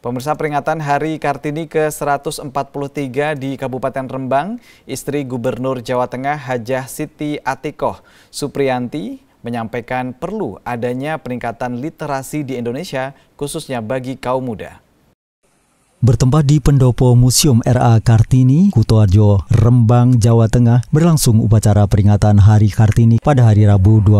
Pemirsa peringatan Hari Kartini ke-143 di Kabupaten Rembang, istri Gubernur Jawa Tengah Hajah Siti Atikoh Supriyanti menyampaikan perlu adanya peningkatan literasi di Indonesia khususnya bagi kaum muda. Bertempat di pendopo Museum RA Kartini, Kutoarjo, Rembang, Jawa Tengah, berlangsung upacara peringatan Hari Kartini pada hari Rabu 21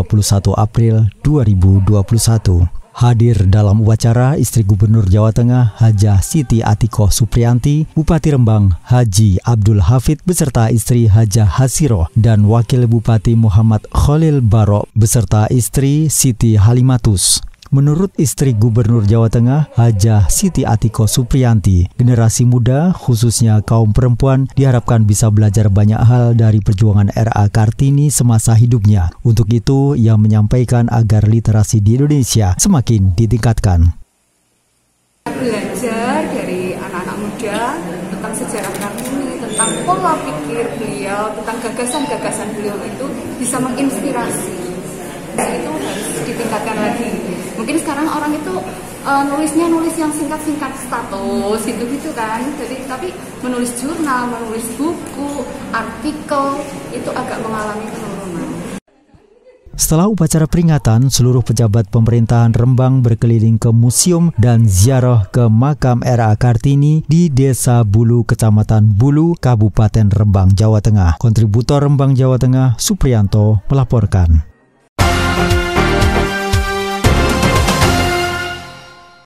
April 2021. Hadir dalam upacara istri Gubernur Jawa Tengah Haja Siti Atiko Supriyanti, Bupati Rembang Haji Abdul Hafid beserta istri Haja Hasiro dan Wakil Bupati Muhammad Khalil Barok beserta istri Siti Halimatus. Menurut istri Gubernur Jawa Tengah, Hajah Siti Atiko Supriyanti, generasi muda, khususnya kaum perempuan, diharapkan bisa belajar banyak hal dari perjuangan RA Kartini semasa hidupnya. Untuk itu, ia menyampaikan agar literasi di Indonesia semakin ditingkatkan. Belajar dari anak-anak muda tentang sejarah kami, tentang pola pikir beliau, tentang gagasan-gagasan beliau itu bisa menginspirasi. Itu harus ditingkatkan lagi mungkin sekarang orang itu uh, nulisnya nulis yang singkat-singkat status gitu-gitu kan jadi tapi menulis jurnal menulis buku artikel itu agak mengalami penurunan setelah upacara peringatan, seluruh pejabat pemerintahan Rembang berkeliling ke museum dan ziarah ke makam R.A. Kartini di Desa Bulu, Kecamatan Bulu, Kabupaten Rembang, Jawa Tengah. Kontributor Rembang, Jawa Tengah, Suprianto, melaporkan.